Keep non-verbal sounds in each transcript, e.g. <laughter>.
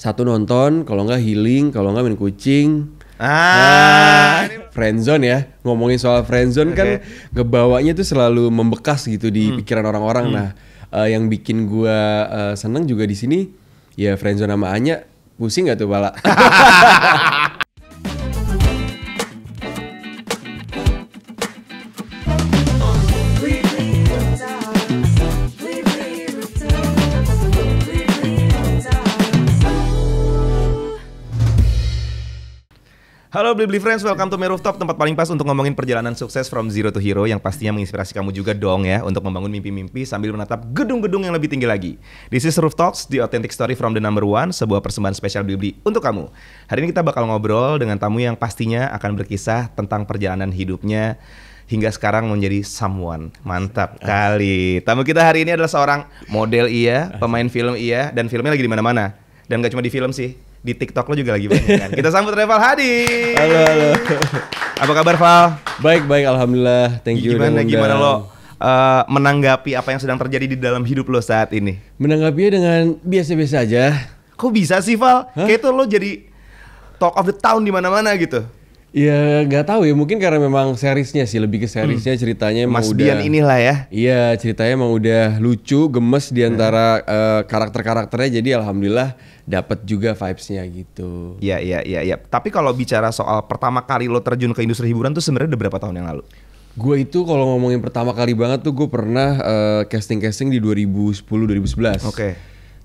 satu nonton, kalau nggak healing, kalau nggak main kucing. Ah, nah, friendzone ya. Ngomongin soal friendzone okay. kan ngebawanya tuh selalu membekas gitu di hmm. pikiran orang-orang. Hmm. Nah, uh, yang bikin gua uh, seneng juga di sini ya friendzone sama Anya pusing gak tuh Bala? <laughs> Halo Blibli Friends, welcome to My Rooftop, tempat paling pas untuk ngomongin perjalanan sukses from zero to hero yang pastinya menginspirasi kamu juga dong ya untuk membangun mimpi-mimpi sambil menatap gedung-gedung yang lebih tinggi lagi. This is Roof Talks, the authentic story from the number one, sebuah persembahan spesial Blibli untuk kamu. Hari ini kita bakal ngobrol dengan tamu yang pastinya akan berkisah tentang perjalanan hidupnya hingga sekarang menjadi someone. Mantap kali. Tamu kita hari ini adalah seorang model iya, pemain film iya, dan filmnya lagi di mana-mana. Dan gak cuma di film sih, di TikTok lo juga lagi banyak kan. Kita sambut Reval Hadi. Halo, halo. Apa kabar Val? Baik, baik alhamdulillah. Thank you. Gimana gimana lo uh, menanggapi apa yang sedang terjadi di dalam hidup lo saat ini? Menanggapinya dengan biasa-biasa aja. Kok bisa sih Val? Hah? Kayak itu lo jadi talk of the town di mana-mana gitu. Ya nggak tahu ya mungkin karena memang seriesnya sih lebih ke seriesnya hmm. ceritanya emang Mas udah, Bian inilah ya. Iya ceritanya emang udah lucu gemes diantara hmm. uh, eh, karakter-karakternya jadi alhamdulillah dapat juga vibesnya gitu. Iya iya iya ya. Tapi kalau bicara soal pertama kali lo terjun ke industri hiburan tuh sebenarnya udah berapa tahun yang lalu? Gue itu kalau ngomongin pertama kali banget tuh gue pernah eh, casting casting casting di 2010 2011. Oke. Okay.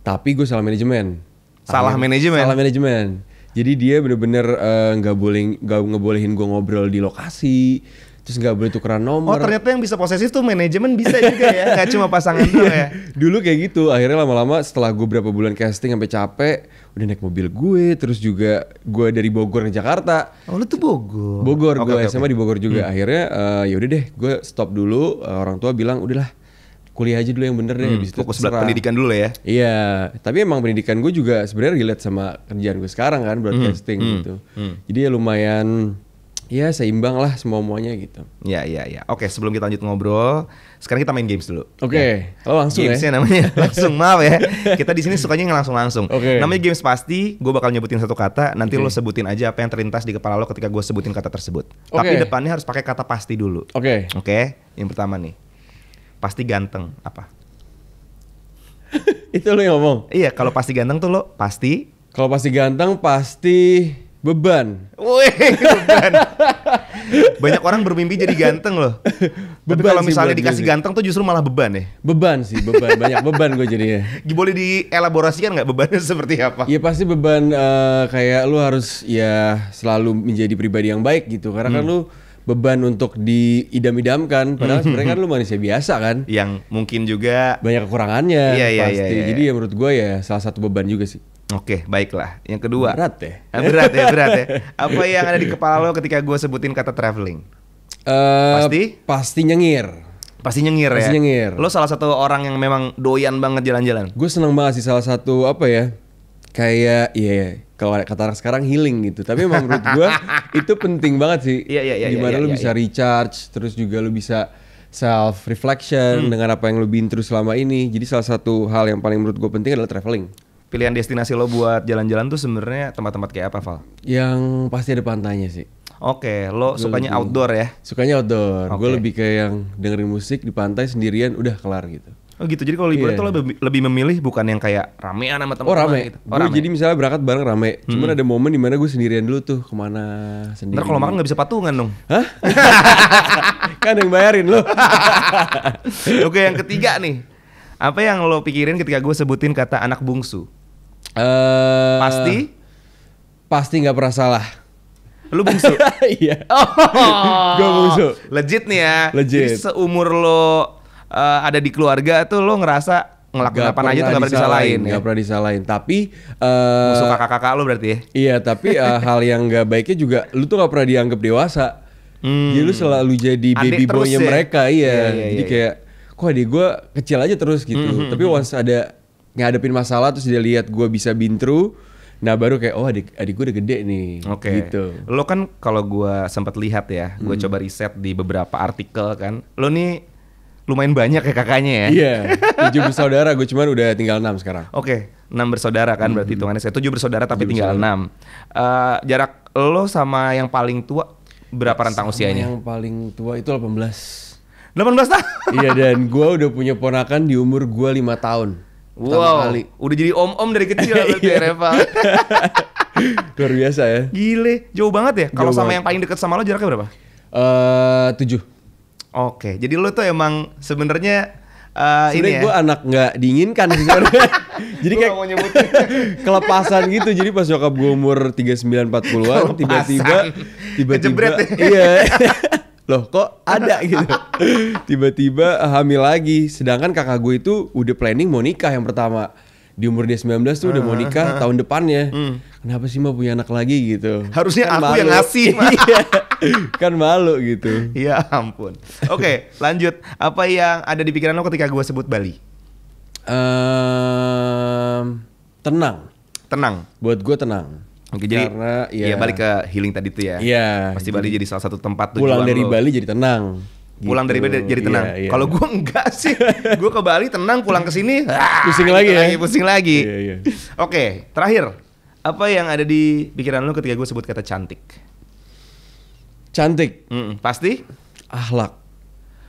Tapi gue salah manajemen. Salah manajemen. Salah manajemen. Jadi dia bener-bener eh, nggak -bener, uh, boleh nggak ngebolehin gue ngobrol di lokasi, terus nggak boleh tukeran nomor. Oh ternyata yang bisa posesif tuh manajemen bisa juga ya, nggak cuma pasangan doang ya. <laughs> Dulu kayak gitu, akhirnya lama-lama setelah gue berapa bulan casting sampai capek, udah naik mobil gue, terus juga gue dari Bogor ke Jakarta. Oh lu tuh Bogor? Bogor, okay, gue okay, SMA okay. di Bogor juga. Hmm. Akhirnya uh, udah deh, gue stop dulu. Uh, orang tua bilang udahlah kuliah aja dulu yang bener deh. Hmm, habis fokus pendidikan dulu ya. Iya, tapi emang pendidikan gue juga sebenarnya relate sama kerjaan gue sekarang kan broadcasting hmm, hmm, gitu. Hmm, Jadi ya lumayan Iya seimbang lah semua muanya gitu. Iya iya iya. Oke sebelum kita lanjut ngobrol, sekarang kita main games dulu. Oke. Okay. Ya. Oh, langsung ya. Gamesnya ya? namanya <laughs> langsung maaf ya. Kita di sini sukanya nggak langsung langsung. Oke. Okay. Namanya games pasti. Gue bakal nyebutin satu kata. Nanti okay. lo sebutin aja apa yang terlintas di kepala lo ketika gue sebutin kata tersebut. Okay. Tapi depannya harus pakai kata pasti dulu. Oke. Okay. Oke. Okay? Yang pertama nih. Pasti ganteng apa? <laughs> Itu lo yang ngomong. Iya kalau pasti ganteng tuh lo pasti. Kalau pasti ganteng pasti Beban. Wih, beban. <laughs> Banyak orang bermimpi jadi ganteng loh. beban Tapi kalau misalnya sih, dikasih sih. ganteng tuh justru malah beban ya. Beban sih, beban. <laughs> Banyak beban gue jadinya. Boleh dielaborasikan nggak bebannya <laughs> seperti apa? Ya pasti beban uh, kayak lu harus ya selalu menjadi pribadi yang baik gitu. Karena kan hmm. kan lu beban untuk diidam-idamkan padahal hmm. sebenarnya kan lu manusia biasa kan yang mungkin juga banyak kekurangannya iya, iya, pasti iya, iya. jadi ya iya. menurut gue ya salah satu beban juga sih Oke, baiklah. Yang kedua. Berat ya? Berat ya, berat ya. <laughs> Apa yang ada di kepala lo ketika gue sebutin kata traveling? Uh, pasti? Pasti nyengir. Pasti nyengir pasti ya? Pasti nyengir. Lo salah satu orang yang memang doyan banget jalan-jalan? Gue seneng banget sih salah satu, apa ya, kayak, iya yeah, kalau kata orang sekarang healing gitu. Tapi emang menurut gue <laughs> itu penting banget sih. Iya, iya, iya. Gimana iya, lo iya, bisa iya. recharge, terus juga lo bisa self reflection hmm. dengan apa yang lo bintu selama ini. Jadi salah satu hal yang paling menurut gue penting adalah traveling pilihan destinasi lo buat jalan-jalan tuh sebenarnya tempat-tempat kayak apa, Val? Yang pasti ada pantainya sih. Oke, okay, lo gua sukanya lebih, outdoor ya? Sukanya outdoor. Okay. Gue lebih kayak yang dengerin musik di pantai sendirian udah kelar gitu. Oh gitu. Jadi kalau liburan yeah. tuh lo lebih, lebih memilih bukan yang kayak ramean sama teman-teman. Oh rame. Gitu. Oh, rame. jadi misalnya berangkat bareng rame. Hmm. Cuman ada momen dimana gue sendirian dulu tuh kemana sendiri. Ntar kalau makan nggak bisa patungan dong. Hah? <laughs> kan yang bayarin lo. <laughs> Oke yang ketiga nih. Apa yang lo pikirin ketika gue sebutin kata anak bungsu? Uh, pasti? Pasti nggak pernah salah. Lu bungsu? <laughs> iya. oh. Gue bungsu. Legit nih ya. Legit. Jadi seumur lo uh, ada di keluarga tuh lo ngerasa ngelakuin apa aja tuh gak pernah disalahin ya? Gak pernah disalahin Tapi uh, eh, Musuh kakak-kakak lo berarti ya? Iya tapi uh, <laughs> hal yang gak baiknya juga Lu tuh gak pernah dianggap dewasa hmm. Jadi lu selalu jadi baby boynya ya? mereka iya. Iya, iya, iya Jadi iya. kayak Kok adik gue kecil aja terus gitu mm -hmm. Tapi hmm, hmm. once ada ngadepin masalah terus dia lihat gue bisa bintru Nah baru kayak oh adik adik gue udah gede nih. Okay. Gitu. Lo kan kalau gue sempat lihat ya, gue hmm. coba riset di beberapa artikel kan. Lo nih lumayan banyak ya kakaknya ya. Iya. Yeah. Tujuh bersaudara, gue cuman udah tinggal enam sekarang. Oke, okay. enam bersaudara kan hmm. berarti hitungannya saya tujuh bersaudara tapi 7 tinggal enam. Uh, jarak lo sama yang paling tua berapa rentang usianya? Yang paling tua itu 18 18 tahun? iya dan <laughs> gue udah punya ponakan di umur gue lima tahun wow, kali. udah jadi om-om dari kecil <laughs> berarti ya iya. Reva. <laughs> Luar biasa ya. Gile, jauh banget ya. Kalau sama banget. yang paling dekat sama lo jaraknya berapa? Eh uh, tujuh. Oke, jadi lo tuh emang sebenarnya uh, ini ya. gue anak nggak diinginkan sih sebenarnya. <laughs> jadi kayak mau kelepasan gitu. Jadi pas nyokap gue umur 39 40-an tiba-tiba tiba-tiba ya. iya loh kok ada <laughs> gitu tiba-tiba hamil lagi sedangkan kakak gue itu udah planning mau nikah yang pertama di umur dia 19 tuh udah mau nikah ah, ah, ah. tahun depannya hmm. kenapa sih mau punya anak lagi gitu harusnya kan aku malu. yang ngasih <laughs> iya. kan malu gitu ya ampun oke okay, lanjut apa yang ada di pikiran lo ketika gue sebut Bali um, tenang tenang buat gue tenang Oke, jadi Karena, ya. ya balik ke healing tadi tuh ya. Iya. Pasti Bali jadi salah satu tempat Pulang dari lo. Bali jadi tenang. Pulang dari gitu. Bali jadi iya, tenang. Iya, iya. Kalau gue enggak sih, <laughs> gue ke Bali tenang, pulang ke sini ah, pusing lagi gitu ya. Lagi, pusing lagi. Iya, iya. Oke, terakhir apa yang ada di pikiran lo ketika gue sebut kata cantik? Cantik. Mm -mm. Pasti. Ahlak.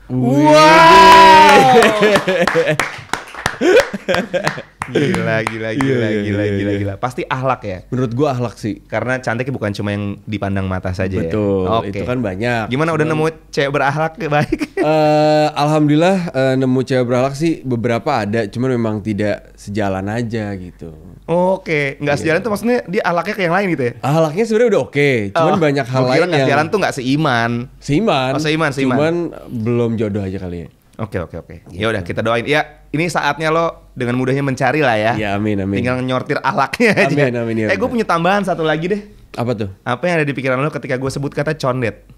Wow. <laughs> Gila, gila, gila, iya, iya, gila, iya, gila, gila. Pasti ahlak ya. Menurut gua ahlak sih. Karena cantiknya bukan cuma yang dipandang mata saja Betul, ya. Betul. Okay. Itu kan banyak. Gimana udah nemu cewek berahlak baik? Uh, <laughs> alhamdulillah uh, nemu cewek berahlak sih beberapa ada, cuman memang tidak sejalan aja gitu. Oh, oke, okay. nggak yeah. sejalan tuh maksudnya dia ahlaknya ke yang lain gitu ya? Ahlaknya sebenarnya udah oke, okay. cuman oh, banyak hal lain yang sejalan tuh nggak seiman. Seiman. Oh, seiman, seiman. Cuman belum jodoh aja kali ya. Oke oke oke. Ya udah kita doain. Ya ini saatnya lo dengan mudahnya mencari lah ya. Ya amin amin. Tinggal nyortir alaknya aja. Amin amin. Ya, eh gue punya tambahan satu lagi deh. Apa tuh? Apa yang ada di pikiran lo ketika gue sebut kata condet?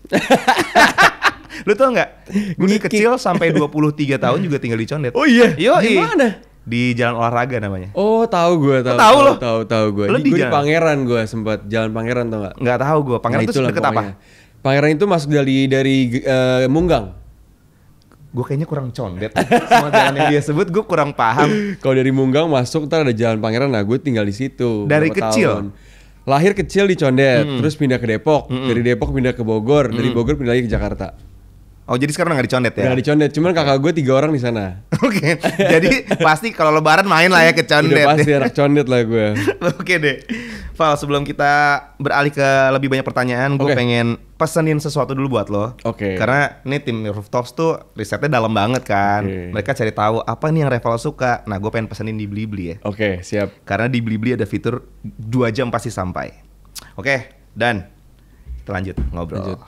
lo <laughs> tau nggak? Gue kecil sampai 23 tahun juga tinggal di condet. Oh iya. Yo di mana? Di jalan olahraga namanya. Oh tahu gue tahu. Tahu lo? Tahu tahu gue. Lo di, di Pangeran gue sempat jalan Pangeran tau nggak? Nggak tahu gue. Pangeran nah, itu deket apa? Pangeran itu masuk dari dari uh, Munggang gue kayaknya kurang condet sama jalan yang dia sebut gue kurang paham kalau dari Munggang masuk ntar ada jalan Pangeran nah gue tinggal di situ dari kecil tahun. lahir kecil di Condet hmm. terus pindah ke Depok hmm. dari Depok pindah ke Bogor hmm. dari Bogor pindah lagi ke Jakarta Oh jadi sekarang nggak Condet ya? Nggak Condet, cuman kakak gue tiga orang di sana. <laughs> Oke, jadi pasti kalau lebaran main lah ya ke iya, condet. Udah pasti anak condet lah gue. <laughs> Oke deh. Val, sebelum kita beralih ke lebih banyak pertanyaan, gue okay. pengen pesenin sesuatu dulu buat lo. Oke. Okay. Karena ini tim Talks tuh risetnya dalam banget kan. Okay. Mereka cari tahu apa nih yang Reval suka. Nah, gue pengen pesenin di Blibli ya. Oke, okay, siap. Karena di Blibli ada fitur 2 jam pasti sampai. Oke, okay, dan kita lanjut ngobrol. Lanjut.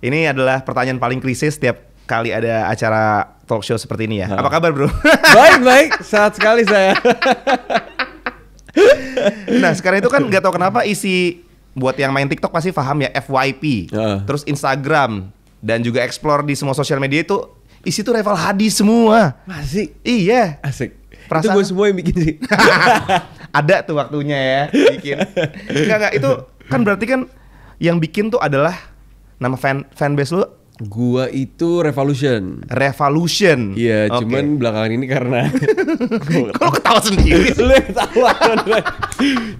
Ini adalah pertanyaan paling krisis setiap kali ada acara talk show seperti ini ya. Nah. Apa kabar, Bro? baik, baik. Sehat sekali saya. <laughs> <laughs> nah sekarang itu kan nggak tau kenapa isi buat yang main TikTok pasti paham ya FYP, uh. Ya. terus Instagram dan juga explore di semua sosial media itu isi tuh rival hadis semua. Masih? Iya. Asik. Perasaan. Itu gue semua yang bikin sih. <laughs> Ada tuh waktunya ya bikin. Enggak enggak itu kan berarti kan yang bikin tuh adalah nama fan fanbase lu Gua itu Revolution. Revolution. Iya, okay. cuman belakangan ini karena Kalau <laughs> ketawa sendiri. <laughs> Lu ketawa.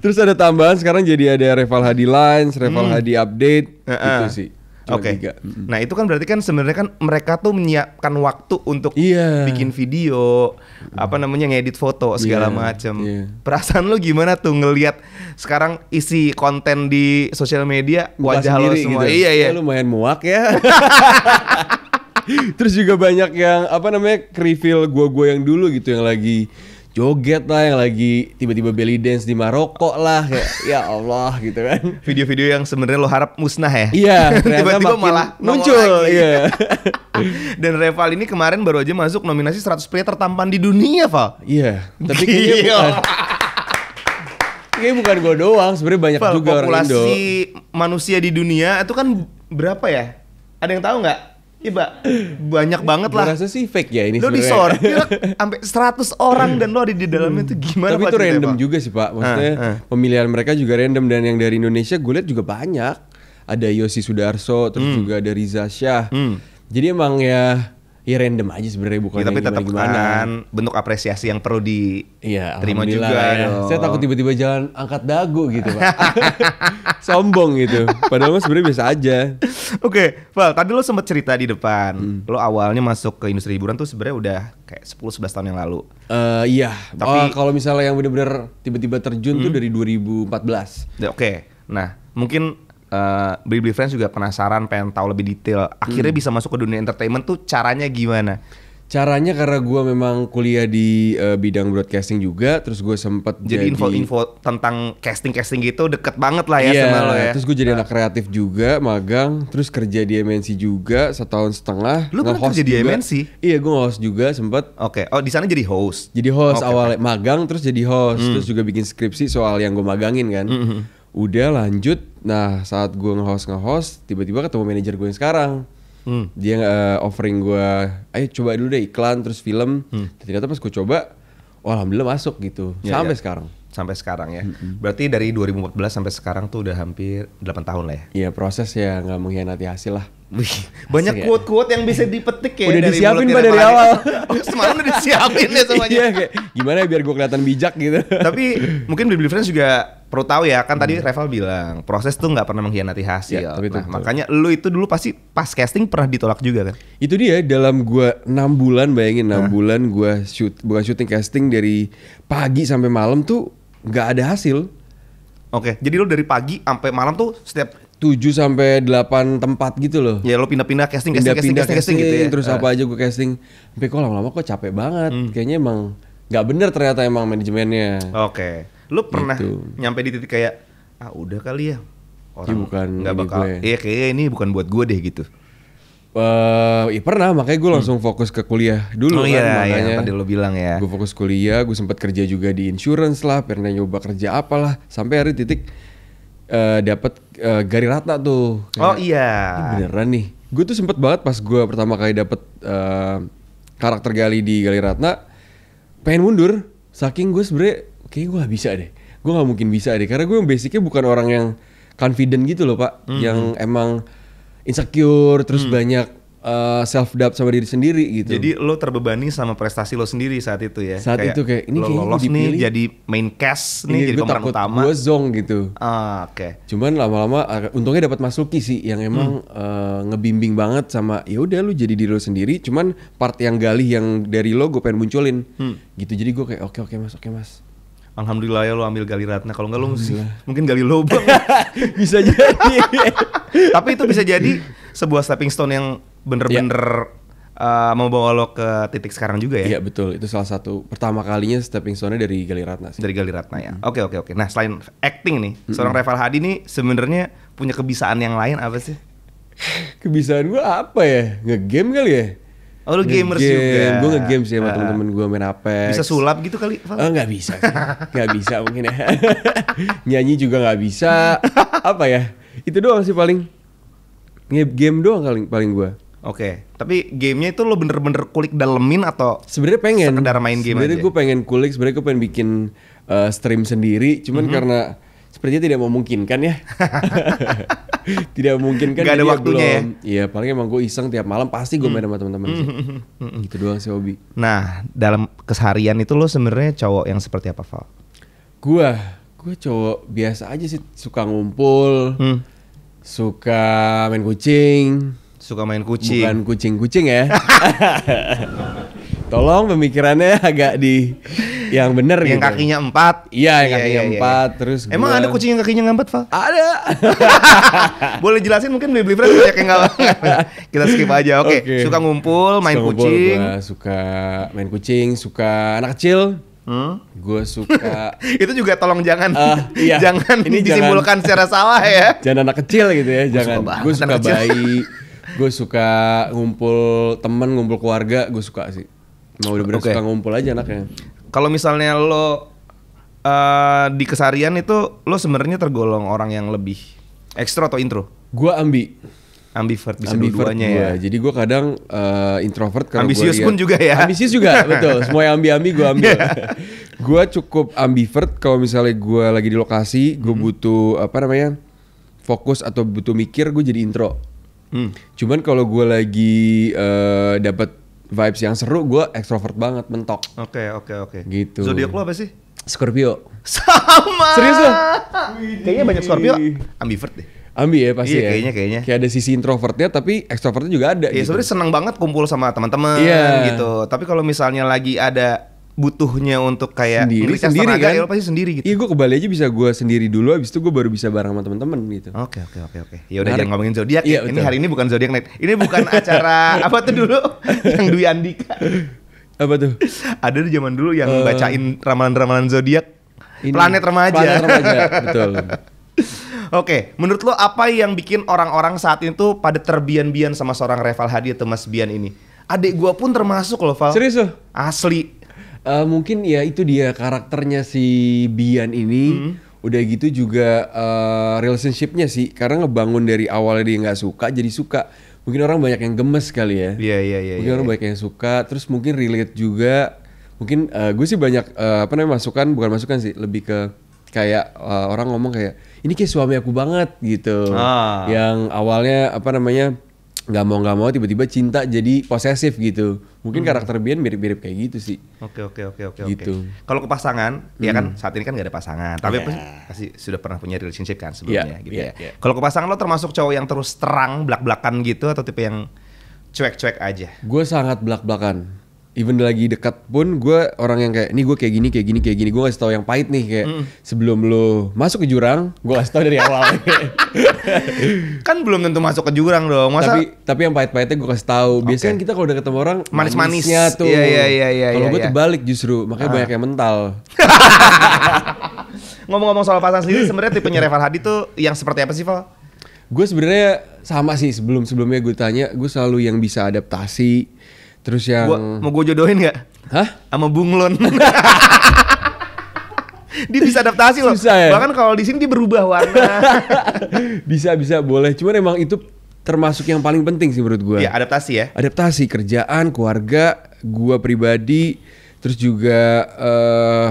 Terus ada tambahan sekarang jadi ada Reval Hadi Lines, Reval hmm. Hadi Update uh -uh. gitu sih. Oke. Okay. Nah itu kan berarti kan sebenarnya kan mereka tuh menyiapkan waktu untuk yeah. bikin video, apa namanya ngedit foto segala yeah. macem. Yeah. Perasaan lu gimana tuh ngelihat sekarang isi konten di sosial media Buka wajah lo gitu. semua? Gitu. Iya iya. Ya, lumayan muak ya. <laughs> Terus juga banyak yang apa namanya reveal gua-gua yang dulu gitu yang lagi joget lah yang lagi tiba-tiba belly dance di Maroko lah kayak <laughs> ya Allah gitu kan video-video yang sebenarnya lo harap musnah ya iya <laughs> tiba-tiba malah muncul <laughs> iya dan Reval ini kemarin baru aja masuk nominasi 100 pria tertampan di dunia Val iya tapi kayaknya bukan bukan gue doang sebenarnya banyak Val, juga populasi orang Indo populasi manusia di dunia itu kan berapa ya ada yang tahu nggak Iya, banyak banget lah. Rasanya sih fake ya ini Lo disortir sampai 100 orang dan lo ada di dalamnya itu tuh hmm. gimana Tapi itu random juga sih Pak. Maksudnya ah, ah. pemilihan mereka juga random dan yang dari Indonesia gue lihat juga banyak. Ada Yosi Sudarso, terus hmm. juga ada Riza Syah. Hmm. Jadi emang ya ya random aja sebenarnya bukan ya, tapi tetap kan bentuk apresiasi yang perlu diterima iya, ya, juga ya. saya takut tiba-tiba jalan angkat dagu gitu pak <laughs> sombong gitu padahal mas sebenarnya biasa aja oke okay, Val tadi lo sempat cerita di depan hmm. lo awalnya masuk ke industri hiburan tuh sebenarnya udah kayak 10-11 tahun yang lalu uh, iya tapi oh, kalau misalnya yang bener-bener tiba-tiba terjun hmm. tuh dari 2014 oke okay. nah mungkin uh, eh, Beli Friends juga penasaran pengen tahu lebih detail. Akhirnya hmm. bisa masuk ke dunia entertainment tuh caranya gimana? Caranya karena gue memang kuliah di uh, bidang broadcasting juga, terus gue sempet jadi info-info tentang casting-casting gitu deket banget lah ya yeah, sama lo ya. Terus gue jadi nah. anak kreatif juga, magang, terus kerja di MNC juga setahun setengah. Lu pernah kerja di juga. MNC? Iya, gue host juga sempet. Oke, okay. oh di sana jadi host. Jadi host okay. awalnya magang, terus jadi host, hmm. terus juga bikin skripsi soal yang gue magangin kan. Mm -hmm, hmm udah lanjut nah saat gue ngehost ngehost tiba-tiba ketemu manajer gue yang sekarang hmm. dia uh, offering gue ayo coba dulu deh iklan terus film hmm. ternyata pas gue coba oh, alhamdulillah masuk gitu ya, sampai ya. sekarang sampai sekarang ya. Mm-hmm. Berarti dari 2014 sampai sekarang tuh udah hampir 8 tahun lah ya. Iya, proses ya nggak mengkhianati hasil lah banyak ya. quote-quote yang bisa dipetik ya. Udah disiapin pak dari awal. <laughs> Oh, semalam udah disiapin ya semuanya. iya, kayak gimana ya biar gue kelihatan bijak gitu. Tapi mungkin Bibli Friends juga perlu tahu ya kan tadi hmm. Reval bilang proses tuh nggak pernah mengkhianati hasil. Iya, nah, makanya lu itu dulu pasti pas casting pernah ditolak juga kan? Itu dia dalam gue 6 bulan bayangin 6 bulan gue shoot bukan syuting casting dari pagi sampai malam tuh nggak ada hasil. Oke, jadi lo dari pagi sampai malam tuh setiap tujuh sampai delapan tempat gitu loh. Ya lo pindah-pindah casting, pindah -pindah casting, casting, casting, casting, gitu ya. Terus ah. apa aja gue casting. Tapi kok lama-lama kok capek banget. Hmm. Kayaknya emang nggak bener ternyata emang manajemennya. Oke. Okay. Lo pernah gitu. nyampe di titik kayak ah udah kali ya. Orang ini iya, bukan gak bakal. iya Iya kayaknya ini bukan buat gue deh gitu. Uh, ya pernah makanya gue hmm. langsung hmm. fokus ke kuliah dulu oh, iya, kan iya, makanya iya, tadi lo bilang ya gue fokus kuliah gue sempat kerja juga di insurance lah pernah nyoba kerja apalah sampai hari titik uh, eh, dapat uh, eh, gari Ratna tuh. Kayak, oh iya. Beneran nih. Gue tuh sempet banget pas gue pertama kali dapet uh, karakter Gali di Gali Ratna, pengen mundur. Saking gue sebenernya, kayaknya gue gak bisa deh. Gue gak mungkin bisa deh. Karena gue basicnya bukan orang yang confident gitu loh pak. Mm -hmm. Yang emang insecure, terus mm. banyak uh, eh, self doubt sama diri sendiri gitu. Jadi lo terbebani sama prestasi lo sendiri saat itu ya. Saat kayak itu kayak ini lo lolos nih jadi main cast nih iya, jadi pemeran utama. Gue zong gitu. Ah, oke. Okay. Cuman lama-lama ah, untungnya dapat Masuki sih yang emang hmm. uh, ngebimbing banget sama ya udah lu jadi diri lo sendiri. Cuman part yang galih yang dari lo gue pengen munculin. Hmm. Gitu jadi gue kayak oke okay, oke okay, mas oke okay, mas Alhamdulillah ya lo ambil gali ratna. Kalau nggak lo mesti, mungkin gali lubang. <laughs> bisa jadi. <laughs> Tapi itu bisa jadi sebuah stepping stone yang bener-bener yeah. uh, membawa lo ke titik sekarang juga ya. Iya betul. Itu salah satu pertama kalinya stepping stone-nya dari gali ratna. Sih. Dari gali ratna ya. Oke oke oke. Nah selain acting nih, mm-hmm. seorang Reval Hadi nih sebenarnya punya kebiasaan yang lain apa sih? <laughs> kebiasaan gue apa ya? Ngegame kali ya? Oh lu gamers game. juga. Gue nge game sih sama uh, temen-temen gue main Apex. Bisa sulap gitu kali? Val? Oh, eh, gak bisa sih. gak bisa mungkin ya. <laughs> Nyanyi juga gak bisa. Apa ya? Itu doang sih paling. Game doang paling, paling gue. Oke, okay. tapi gamenya itu lo bener-bener kulik dalemin atau sebenarnya pengen sekedar main game sebenernya aja? Sebenarnya gue pengen kulik, sebenarnya gue pengen bikin uh, stream sendiri, cuman mm -hmm. karena sepertinya tidak memungkinkan ya. <laughs> tidak memungkinkan. Gak ada waktunya belum, ya. Iya, paling emang gue iseng tiap malam pasti gue main hmm. sama teman-teman sih. Hmm. gitu doang sih hobi. Nah, dalam keseharian itu lo sebenarnya cowok yang seperti apa, Val? Gue, gue cowok biasa aja sih, suka ngumpul. Hmm. Suka main kucing. Suka main kucing. Bukan kucing-kucing ya. <laughs> Tolong pemikirannya agak di yang bener yang gitu. kakinya empat iya yang iya, kakinya iya, iya, iya. empat iya. terus emang gua... ada kucing yang kakinya empat pak ada <laughs> boleh jelasin mungkin beli beli banyak yang nggak kita skip aja oke okay. okay. suka ngumpul main suka kucing ngumpul, suka main kucing suka anak kecil Hmm? Gue suka <laughs> itu juga tolong jangan uh, iya. jangan ini disimpulkan jangan, secara salah ya. <laughs> Jangan anak kecil gitu ya, jangan. Gue suka, suka bayi. gue suka ngumpul temen, ngumpul keluarga, gue suka sih. Mau udah bener okay. suka ngumpul aja anaknya kalau misalnya lo uh, di kesarian itu lo sebenarnya tergolong orang yang lebih ekstro atau intro? Gua ambi. Ambivert bisa ambivert dua ya. Jadi gue kadang uh, introvert kalau ambisius pun juga ya. Ambisius juga, <laughs> betul. Semua yang ambi-ambi gue ambil. <laughs> Gua cukup ambivert kalau misalnya gue lagi di lokasi, gue hmm. butuh apa namanya? fokus atau butuh mikir, gue jadi intro. Hmm. Cuman kalau gue lagi uh, eh, dapat vibes yang seru, gue ekstrovert banget, mentok. Oke, okay, oke, okay, oke. Okay. Gitu. Zodiak lo apa sih? Scorpio. Sama. Serius lo? Kayaknya banyak Scorpio ambivert deh. Ambi ya pasti iya, ya. Kayaknya kayaknya. Kayak ada sisi introvertnya tapi ekstrovertnya juga ada. Iya gitu. sebenarnya seneng banget kumpul sama teman-teman yeah. gitu. Tapi kalau misalnya lagi ada butuhnya untuk kayak sendiri sendiri tenaga, kan ya pasti sendiri gitu. Iya gue kembali aja bisa gue sendiri dulu abis itu gue baru bisa bareng sama temen-temen gitu. Oke okay, oke okay, oke okay, oke. Ya udah nah, jangan ngomongin zodiak iya, ya. Ini hari ini bukan zodiak night. Ini bukan <laughs> acara apa tuh dulu <laughs> yang Dwi Andika. Apa tuh? Ada di zaman dulu yang uh, bacain ramalan-ramalan zodiak. Planet remaja. Planet remaja, <laughs> betul. Oke, okay, menurut lo apa yang bikin orang-orang saat itu pada terbian-bian sama seorang Reval Hadi atau Mas Bian ini? Adik gua pun termasuk loh Val. Serius lo? Asli uh, mungkin ya itu dia karakternya si Bian ini. Hmm. Udah gitu juga uh, relationshipnya sih, karena ngebangun dari awalnya dia nggak suka jadi suka. Mungkin orang banyak yang gemes kali ya. yeah, yeah, yeah, mungkin Yeah, mungkin orang iya. banyak yang suka, terus mungkin relate juga. Mungkin uh, gue sih banyak uh, apa namanya masukan, bukan masukan sih, lebih ke kayak uh, orang ngomong kayak ini kayak suami aku banget gitu. Ah. Yang awalnya apa namanya nggak mau nggak mau tiba-tiba cinta jadi posesif gitu mungkin hmm. karakter Bian mirip-mirip kayak gitu sih oke oke oke oke gitu kalau ke pasangan hmm. ya kan hmm. saat ini kan gak ada pasangan tapi yeah. pasti sudah pernah punya relationship kan sebelumnya yeah. gitu yeah. ya yeah. kalau ke pasangan lo termasuk cowok yang terus terang belak-belakan gitu atau tipe yang cuek-cuek aja gue sangat belak-belakan even lagi dekat pun gue orang yang kayak ini gue kayak gini kayak gini kayak gini gue gak tau yang pahit nih kayak mm. sebelum lo masuk ke jurang gue kasih tau dari awal <laughs> kan belum tentu masuk ke jurang dong masa tapi tapi yang pahit-pahitnya gue kasih tahu biasanya kita kalau udah ketemu orang manis-manisnya manis. tuh yeah, yeah, yeah, yeah, kalau iya, gue yeah. terbalik justru makanya ah. banyak yang mental <laughs> ngomong-ngomong soal pasangan sendiri sebenarnya tipenya Reval Hadi tuh yang seperti apa sih Val? Gue sebenarnya sama sih sebelum sebelumnya gue tanya gue selalu yang bisa adaptasi Terus yang gua, mau gue jodohin nggak? Hah? Sama bunglon. <laughs> dia bisa adaptasi loh. Bisa, ya? Bahkan kalau di sini dia berubah warna. <laughs> bisa bisa boleh. Cuman emang itu termasuk yang paling penting sih menurut gue. Iya adaptasi ya. Adaptasi kerjaan, keluarga, gue pribadi, terus juga uh, eh,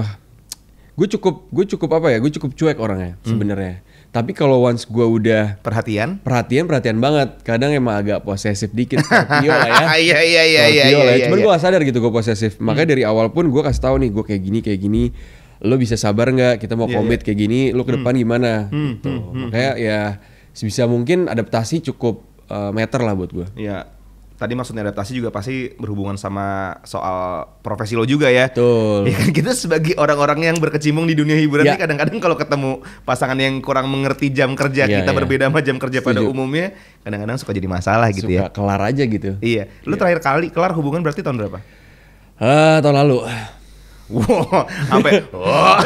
gue cukup gue cukup apa ya? Gue cukup cuek orangnya hmm. sebenarnya. Hmm. Tapi kalau once gue udah perhatian, perhatian perhatian banget. Kadang emang agak posesif dikit Scorpio <laughs> lah ya. Iya iya iya iya. Scorpio lah. Ya. Iya, Cuman iya. gue gak sadar gitu gue posesif. Makanya hmm. dari awal pun gue kasih tahu nih gue kayak gini kayak gini. Lo bisa sabar nggak? Kita mau iya, komit yeah. yeah. kayak gini. Lo ke hmm. depan hmm. gimana? Hmm, gitu. Hmm, hmm, Makanya hmm. ya sebisa mungkin adaptasi cukup uh, meter lah buat gue. Iya. Yeah tadi maksudnya adaptasi juga pasti berhubungan sama soal profesi lo juga ya. Betul. <laughs> Ya kita sebagai orang-orang yang berkecimpung di dunia hiburan ya. ini kadang-kadang kalau ketemu pasangan yang kurang mengerti jam kerja ya, kita ya. berbeda sama jam kerja Setuju. pada umumnya, kadang-kadang suka jadi masalah gitu suka ya. kelar aja gitu. Iya. Lu ya. terakhir kali kelar hubungan berarti tahun berapa? Uh, tahun lalu. Wow, sampai <laughs> wow.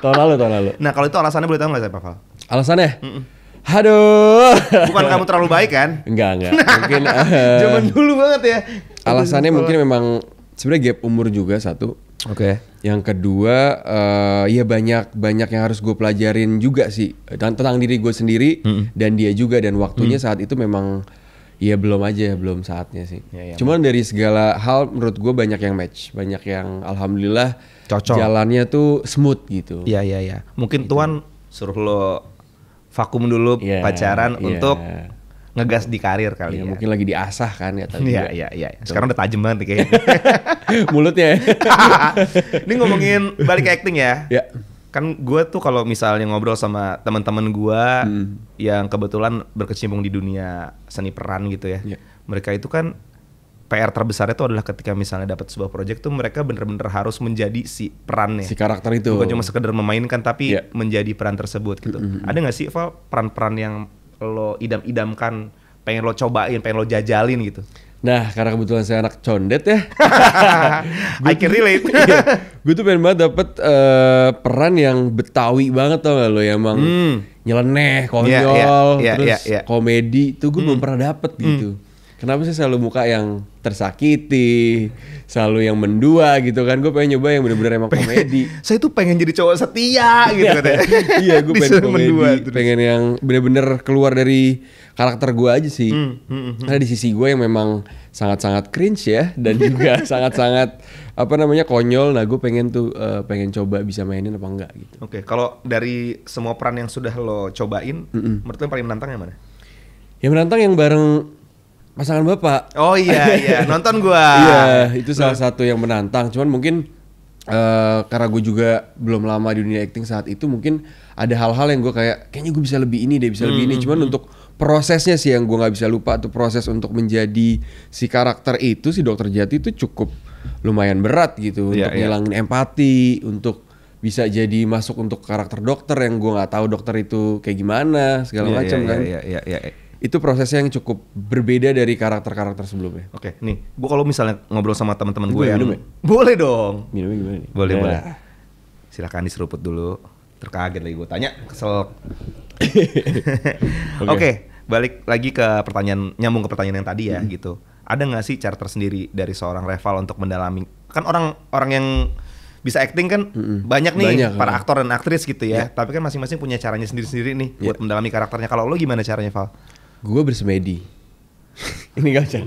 tahun lalu, tahun lalu. Nah kalau itu alasannya boleh tahu nggak saya Pak Fal? Alasannya? Mm -mm Haduh Bukan kamu terlalu baik kan? Enggak, enggak. <laughs> Mungkin uh, zaman dulu banget ya. Alasannya mungkin memang sebenarnya gap umur juga satu. Oke. Okay. Yang kedua, uh, ya banyak banyak yang harus gue pelajarin juga sih dan tentang diri gue sendiri -hmm. dan dia juga dan waktunya -hmm. saat itu memang ya belum aja belum saatnya sih. Ya, ya, Cuman man. dari segala hal menurut gue banyak yang match, banyak yang alhamdulillah cocok. Jalannya tuh smooth gitu. Iya iya iya. Mungkin gitu. tuan suruh lo vakum dulu yeah, pacaran yeah. untuk ngegas di karir kali yeah, ya. Mungkin lagi diasah kan ya tadi. Iya, iya, iya. Sekarang udah tajam banget kayaknya. <laughs> Mulutnya ya? <laughs> Ini ngomongin balik acting ya. Ya. Kan gue tuh kalau misalnya ngobrol sama teman-teman gue hmm. yang kebetulan berkecimpung di dunia seni peran gitu ya. ya. Mereka itu kan PR terbesarnya itu adalah ketika misalnya dapat sebuah proyek tuh mereka bener-bener harus menjadi si perannya. Si karakter itu. Bukan cuma sekedar memainkan tapi yeah. menjadi peran tersebut gitu. Mm -hmm. Ada gak sih Val peran-peran yang lo idam-idamkan, pengen lo cobain, pengen lo jajalin gitu? Nah, karena kebetulan saya anak condet ya. <laughs> I can relate. <laughs> ya, gue tuh pengen banget dapet uh, peran yang Betawi banget tau gak lo ya emang Mm. nyeleneh, iya, iya, konyol, yeah, yeah, yeah, terus yeah, yeah. komedi. Tuh gue mm. belum hmm. pernah dapet gitu. Mm kenapa sih selalu muka yang tersakiti, selalu yang mendua gitu kan? Gue pengen nyoba yang bener-bener emang komedi. <laughs> saya tuh pengen jadi cowok setia gitu katanya. <laughs> iya, gue <laughs> pengen komedi, mendua, pengen yang bener-bener keluar dari karakter gue aja sih. Hmm, hmm, hmm. Karena di sisi gue yang memang sangat-sangat cringe ya dan juga sangat-sangat apa namanya konyol. Nah, gue pengen tuh uh, pengen coba bisa mainin apa enggak gitu. Oke, okay, kalau dari semua peran yang sudah lo cobain, mm -mm. menurut lo yang paling menantang yang mana? Yang menantang yang bareng pasangan bapak. Oh iya <laughs> iya nonton gua. Iya itu salah satu yang menantang. Cuman mungkin uh, karena gue juga belum lama di dunia acting saat itu mungkin ada hal-hal yang gue kayak kayaknya gue bisa lebih ini deh bisa lebih ini. Hmm, Cuman hmm. untuk prosesnya sih yang gue nggak bisa lupa tuh proses untuk menjadi si karakter itu si dokter jati itu cukup lumayan berat gitu yeah, untuk yeah. ngilangin empati untuk bisa jadi masuk untuk karakter dokter yang gue nggak tahu dokter itu kayak gimana segala yeah, macam yeah, kan. Iya iya iya. iya itu prosesnya yang cukup berbeda dari karakter-karakter sebelumnya. Oke, okay, nih, gua kalau misalnya ngobrol sama teman-teman gue yang ya? boleh dong. Minumnya gimana nih? Boleh, nah. boleh. Silakan diseruput dulu. Terkaget lagi gue tanya, kesel. <laughs> Oke, okay. okay, balik lagi ke pertanyaan nyambung ke pertanyaan yang tadi ya hmm. gitu. Ada nggak sih cara tersendiri dari seorang Reval untuk mendalami? Kan orang orang yang bisa acting kan mm-hmm. banyak nih banyak, para kan. aktor dan aktris gitu ya. Yeah. Tapi kan masing-masing punya caranya sendiri-sendiri nih yeah. buat ya. mendalami karakternya. Kalau lo gimana caranya, Val? gue bersemedi <laughs> ini gak usah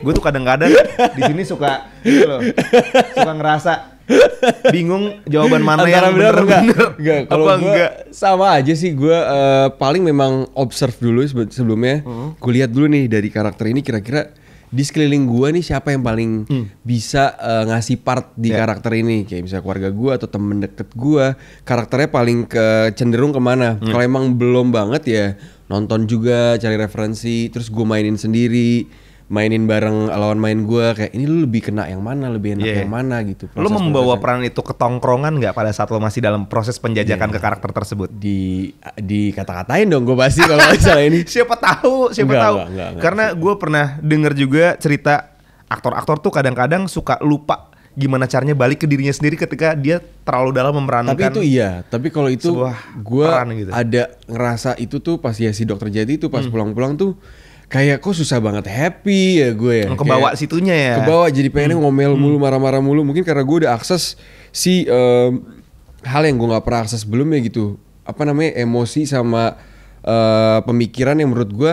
gue tuh kadang-kadang di sini suka gitu loh suka ngerasa bingung jawaban mana Antara yang benar enggak, enggak, enggak. kalau enggak sama aja sih gue uh, paling memang observe dulu sebelumnya hmm. uh-huh. gue lihat dulu nih dari karakter ini kira-kira di sekeliling gue nih siapa yang paling hmm. bisa uh, ngasih part di yeah. karakter ini kayak misalnya keluarga gue atau temen deket gue karakternya paling ke cenderung kemana hmm. kalau emang belum banget ya nonton juga cari referensi terus gue mainin sendiri mainin bareng lawan main gue kayak ini lu lebih kena yang mana lebih enak yeah. yang mana gitu lu membawa peran itu ke tongkrongan nggak pada saat lo masih dalam proses penjajakan yeah. ke karakter tersebut di di kata-katain dong gue pasti kalau misalnya ini <laughs> siapa tahu siapa enggak, tahu enggak, enggak, enggak, karena gue pernah denger juga cerita aktor-aktor tuh kadang-kadang suka lupa gimana caranya balik ke dirinya sendiri ketika dia terlalu dalam memerankan. Tapi itu iya, tapi kalau itu gue gitu. ada ngerasa itu tuh pas ya si dokter jadi itu pas hmm. pulang-pulang hmm. tuh kayak kok susah banget happy ya gue ya. Kebawa kayak, situnya ya. Kebawa jadi pengen hmm. ngomel hmm. mulu, marah-marah mulu. Mungkin karena gue udah akses si um, hal yang gue nggak pernah akses belum ya gitu. Apa namanya emosi sama uh, pemikiran yang menurut gue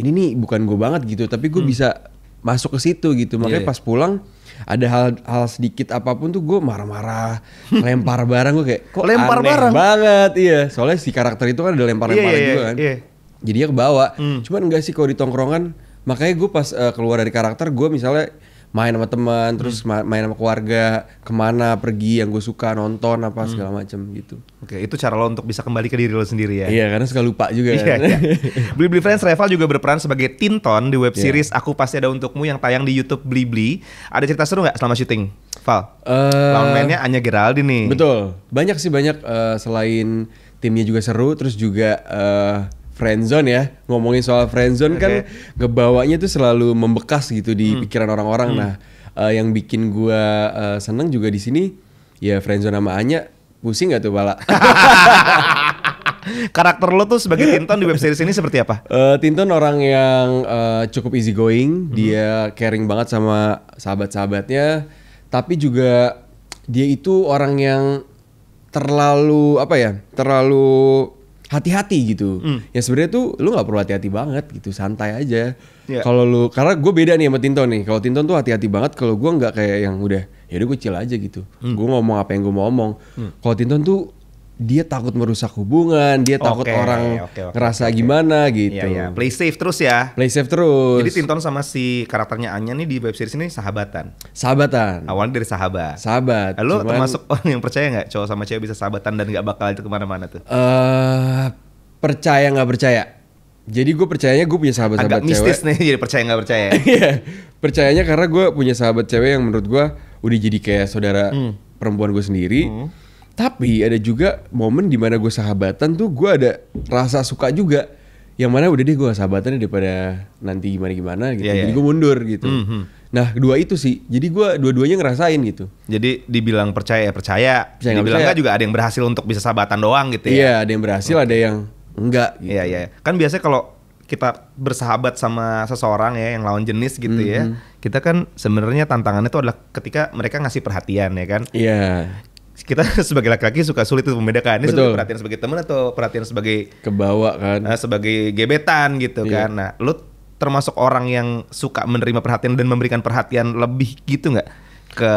ini nih bukan gue banget gitu, tapi gue hmm. bisa masuk ke situ gitu. Makanya yeah, yeah. pas pulang ada hal hal sedikit apapun tuh gue marah-marah lempar <laughs> barang gue kayak kok lempar aneh barang banget iya soalnya si karakter itu kan ada lempar lempar yeah, yeah, juga iya, kan yeah. jadinya kebawa hmm. cuman enggak sih kalau di tongkrongan makanya gue pas uh, keluar dari karakter gue misalnya main sama teman hmm. terus main sama keluarga kemana pergi yang gue suka nonton apa hmm. segala macam gitu oke itu cara lo untuk bisa kembali ke diri lo sendiri ya iya karena suka lupa juga iya, kan? iya. <laughs> Bli Bli Friends Reval juga berperan sebagai Tinton di web iya. series yeah. Aku Pasti Ada Untukmu yang tayang di YouTube Bli Bli ada cerita seru nggak selama syuting Val uh, mainnya Anya Geraldi nih betul banyak sih banyak uh, selain timnya juga seru terus juga uh, friendzone ya ngomongin soal friendzone okay. kan ngebawanya tuh selalu membekas gitu di hmm. pikiran orang-orang hmm. nah uh, yang bikin gua uh, seneng juga di sini ya friendzone sama Anya pusing gak tuh bala <laughs> Karakter lo tuh sebagai Tinton di web series ini seperti apa? Uh, Tinton orang yang uh, cukup easy going, hmm. dia caring banget sama sahabat-sahabatnya, tapi juga dia itu orang yang terlalu apa ya? Terlalu hati-hati gitu. Mm. Ya sebenarnya tuh lu nggak perlu hati-hati banget gitu, santai aja. Yeah. Kalau lu karena gue beda nih sama Tinton nih. Kalau Tinton tuh hati-hati banget, kalau gue nggak kayak yang udah ya udah gue chill aja gitu. Mm. Gue ngomong apa yang gue mau ngomong. Mm. Kalau Tinton tuh dia takut merusak hubungan, dia takut okay, orang okay, okay, ngerasa okay. gimana iya, gitu. Yeah, yeah. Play safe terus ya. Play safe terus. Jadi Tinton sama si karakternya Anya nih di web series ini sahabatan. Sahabatan. Awalnya dari sahabat. Sahabat. Lalu cuman, termasuk orang yang percaya nggak cowok sama cewek bisa sahabatan dan nggak bakal itu kemana-mana tuh? uh, percaya nggak percaya? Jadi gue percayanya gue punya sahabat-sahabat Agak mistis cewek. nih jadi percaya nggak percaya. <laughs> Iya, percayanya karena gue punya sahabat cewek yang menurut gue udah jadi kayak saudara hmm. perempuan gue sendiri. Hmm tapi ada juga momen di mana gue sahabatan tuh gue ada rasa suka juga yang mana udah deh gue sahabatan daripada nanti gimana gimana gitu yeah, iya, jadi iya. gue mundur gitu mm -hmm. nah dua itu sih jadi gue dua-duanya ngerasain gitu jadi dibilang percaya ya percaya, percaya dibilang percaya. juga ada yang berhasil untuk bisa sahabatan doang gitu ya iya yeah, ada yang berhasil okay. ada yang enggak gitu. iya yeah, iya yeah. kan biasanya kalau kita bersahabat sama seseorang ya yang lawan jenis gitu mm -hmm. ya mm-hmm. kita kan sebenarnya tantangannya itu adalah ketika mereka ngasih perhatian ya kan iya yeah kita <laughs> sebagai laki-laki suka sulit itu membedakan ini sebagai perhatian sebagai teman atau perhatian sebagai kebawa kan uh, sebagai gebetan gitu iya. kan nah lu termasuk orang yang suka menerima perhatian dan memberikan perhatian lebih gitu nggak ke